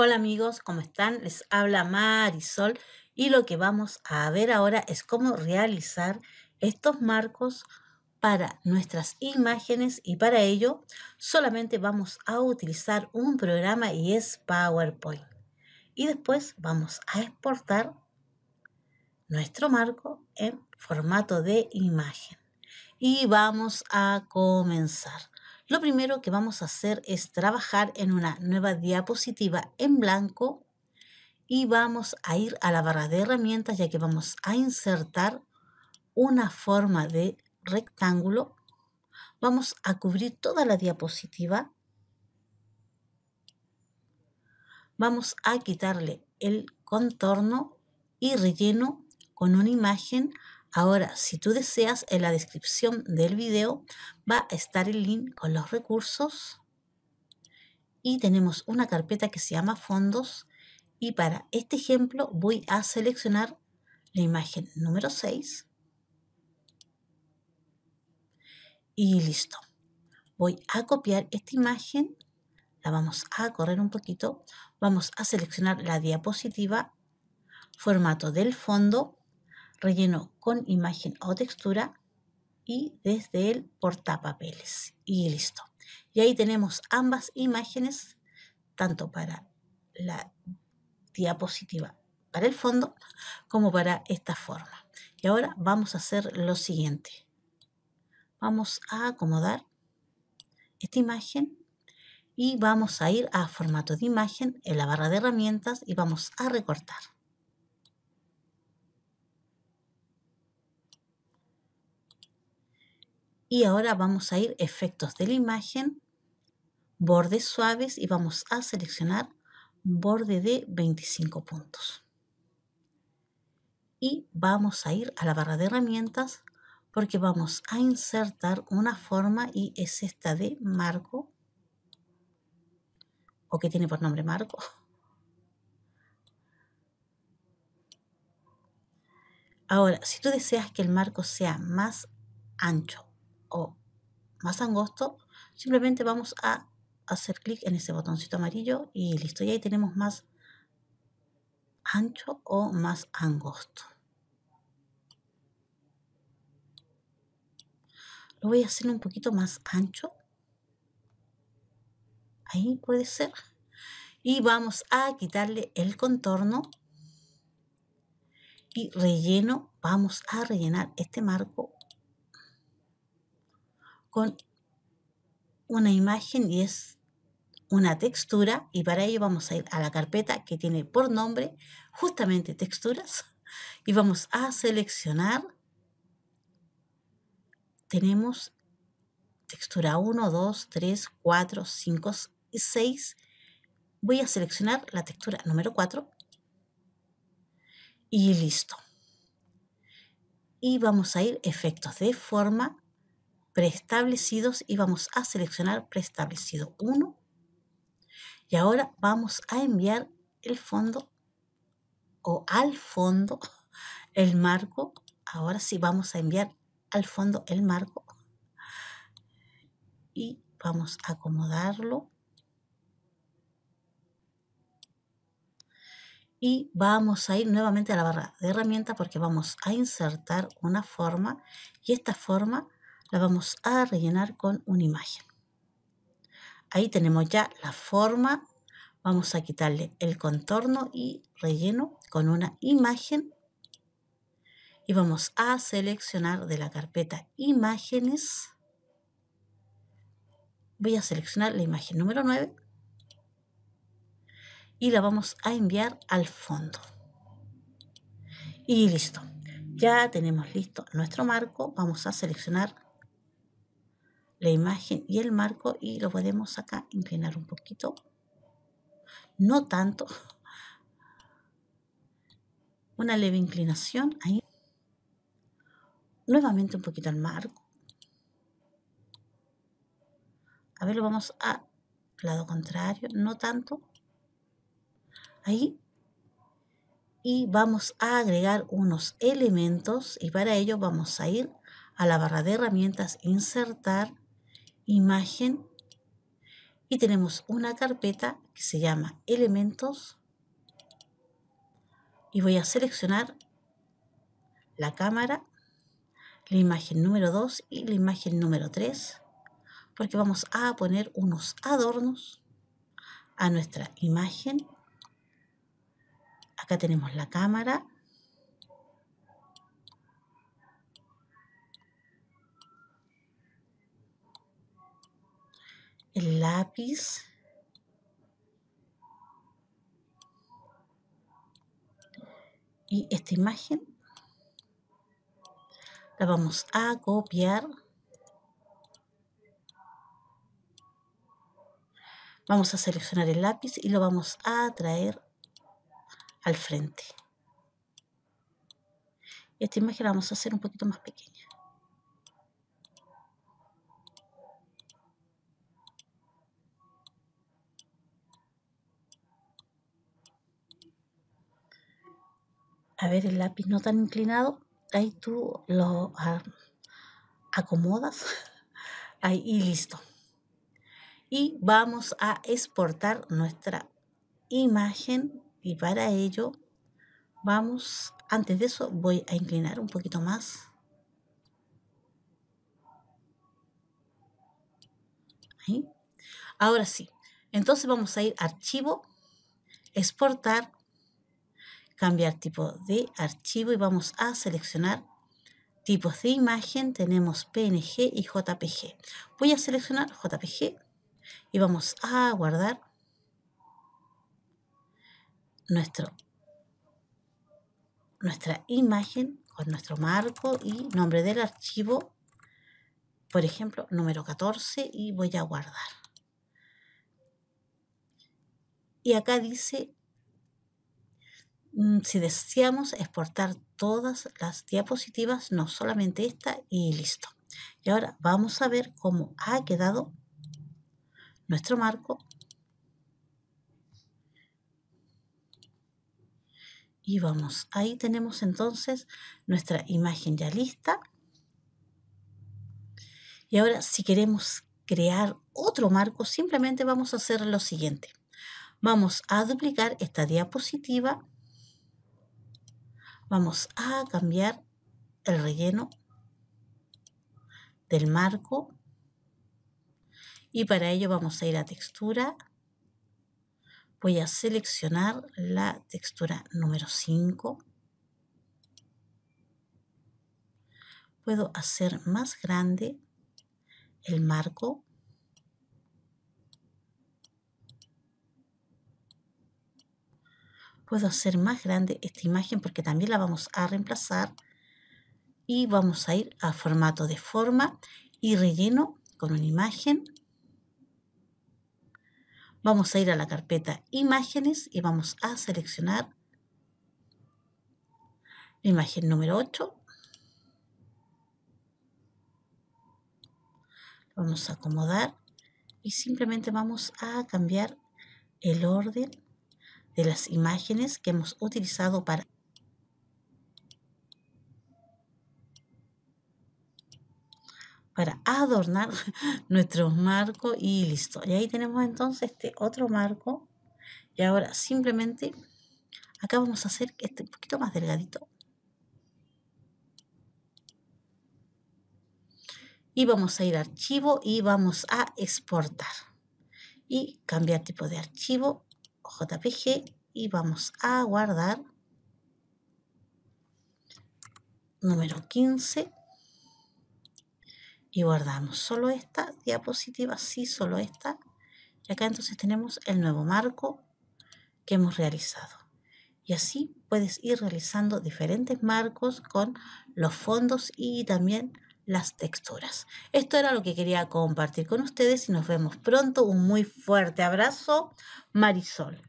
Hola amigos, ¿cómo están? Les habla Marisol y lo que vamos a ver ahora es cómo realizar estos marcos para nuestras imágenes y para ello solamente vamos a utilizar un programa y es PowerPoint. Y después vamos a exportar nuestro marco en formato de imagen. Y vamos a comenzar. Lo primero que vamos a hacer es trabajar en una nueva diapositiva en blanco y vamos a ir a la barra de herramientas ya que vamos a insertar una forma de rectángulo. Vamos a cubrir toda la diapositiva. Vamos a quitarle el contorno y relleno con una imagen Ahora, si tú deseas, en la descripción del video va a estar el link con los recursos y tenemos una carpeta que se llama fondos y para este ejemplo voy a seleccionar la imagen número 6 y listo. Voy a copiar esta imagen, la vamos a correr un poquito, vamos a seleccionar la diapositiva, formato del fondo relleno con imagen o textura y desde el portapapeles. Y listo. Y ahí tenemos ambas imágenes, tanto para la diapositiva para el fondo como para esta forma. Y ahora vamos a hacer lo siguiente. Vamos a acomodar esta imagen y vamos a ir a formato de imagen en la barra de herramientas y vamos a recortar. Y ahora vamos a ir efectos de la imagen, bordes suaves y vamos a seleccionar borde de 25 puntos. Y vamos a ir a la barra de herramientas porque vamos a insertar una forma y es esta de marco o que tiene por nombre marco. Ahora, si tú deseas que el marco sea más ancho o más angosto, simplemente vamos a hacer clic en ese botoncito amarillo y listo. Y ahí tenemos más ancho o más angosto. Lo voy a hacer un poquito más ancho. Ahí puede ser. Y vamos a quitarle el contorno. Y relleno, vamos a rellenar este marco con una imagen y es una textura y para ello vamos a ir a la carpeta que tiene por nombre justamente texturas y vamos a seleccionar tenemos textura 1, 2, 3, 4, 5 y 6 voy a seleccionar la textura número 4 y listo y vamos a ir efectos de forma preestablecidos y vamos a seleccionar preestablecido 1. Y ahora vamos a enviar el fondo o al fondo el marco. Ahora sí vamos a enviar al fondo el marco y vamos a acomodarlo. y vamos a ir nuevamente a la barra de herramienta porque vamos a insertar una forma y esta forma la vamos a rellenar con una imagen. Ahí tenemos ya la forma. Vamos a quitarle el contorno y relleno con una imagen. Y vamos a seleccionar de la carpeta imágenes. Voy a seleccionar la imagen número 9. Y la vamos a enviar al fondo. Y listo. Ya tenemos listo nuestro marco. Vamos a seleccionar la imagen y el marco y lo podemos acá inclinar un poquito. No tanto. Una leve inclinación ahí. Nuevamente un poquito el marco. A ver, lo vamos a lado contrario, no tanto. Ahí. Y vamos a agregar unos elementos y para ello vamos a ir a la barra de herramientas, insertar imagen y tenemos una carpeta que se llama elementos y voy a seleccionar la cámara, la imagen número 2 y la imagen número 3 porque vamos a poner unos adornos a nuestra imagen. Acá tenemos la cámara, el lápiz. Y esta imagen la vamos a copiar. Vamos a seleccionar el lápiz y lo vamos a traer al frente. Esta imagen la vamos a hacer un poquito más pequeña. ver el lápiz no tan inclinado, ahí tú lo ah, acomodas ahí, y listo. Y vamos a exportar nuestra imagen y para ello vamos, antes de eso voy a inclinar un poquito más. Ahí. Ahora sí, entonces vamos a ir archivo, exportar cambiar tipo de archivo y vamos a seleccionar tipos de imagen. Tenemos PNG y JPG. Voy a seleccionar JPG y vamos a guardar nuestro, nuestra imagen con nuestro marco y nombre del archivo. Por ejemplo, número 14 y voy a guardar. Y acá dice Mm, si deseamos exportar todas las diapositivas, no solamente esta y listo. Y ahora vamos a ver cómo ha quedado nuestro marco. Y vamos, ahí tenemos entonces nuestra imagen ya lista. Y ahora si queremos crear otro marco, simplemente vamos a hacer lo siguiente. Vamos a duplicar esta diapositiva Vamos a cambiar el relleno del marco y para ello vamos a ir a textura. Voy a seleccionar la textura número 5. Puedo hacer más grande el marco puedo hacer más grande esta imagen porque también la vamos a reemplazar y vamos a ir a formato de forma y relleno con una imagen. Vamos a ir a la carpeta imágenes y vamos a seleccionar la imagen número 8. Vamos a acomodar y simplemente vamos a cambiar el orden de las imágenes que hemos utilizado para para adornar nuestro marco y listo. Y ahí tenemos entonces este otro marco. Y ahora simplemente acá vamos a hacer este un poquito más delgadito. Y vamos a ir a archivo y vamos a exportar. Y cambiar tipo de archivo JPG y vamos a guardar número 15 y guardamos solo esta diapositiva, sí, solo esta. Y acá entonces tenemos el nuevo marco que hemos realizado. Y así puedes ir realizando diferentes marcos con los fondos y también las texturas. Esto era lo que quería compartir con ustedes y nos vemos pronto. Un muy fuerte abrazo, Marisol.